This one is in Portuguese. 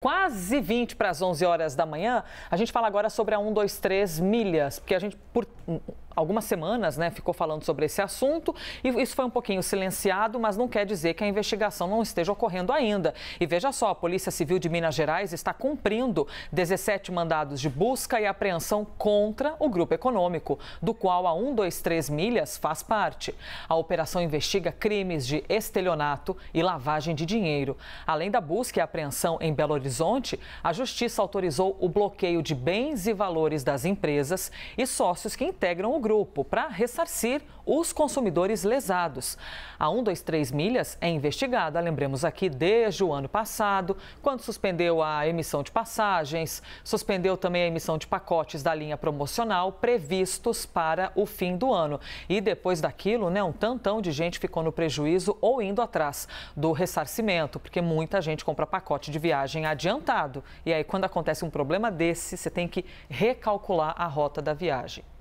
Quase 20 para as 11 horas da manhã, a gente fala agora sobre a 123 milhas, porque a gente, por algumas semanas, né, ficou falando sobre esse assunto e isso foi um pouquinho silenciado, mas não quer dizer que a investigação não esteja ocorrendo ainda. E veja só, a Polícia Civil de Minas Gerais está cumprindo 17 mandados de busca e apreensão contra o grupo econômico, do qual a 123 Milhas faz parte. A operação investiga crimes de estelionato e lavagem de dinheiro. Além da busca e apreensão em Belo Horizonte, a Justiça autorizou o bloqueio de bens e valores das empresas e sócios que integram o grupo grupo para ressarcir os consumidores lesados. A 123 Milhas é investigada, lembremos aqui, desde o ano passado, quando suspendeu a emissão de passagens, suspendeu também a emissão de pacotes da linha promocional previstos para o fim do ano. E depois daquilo, né, um tantão de gente ficou no prejuízo ou indo atrás do ressarcimento, porque muita gente compra pacote de viagem adiantado. E aí, quando acontece um problema desse, você tem que recalcular a rota da viagem.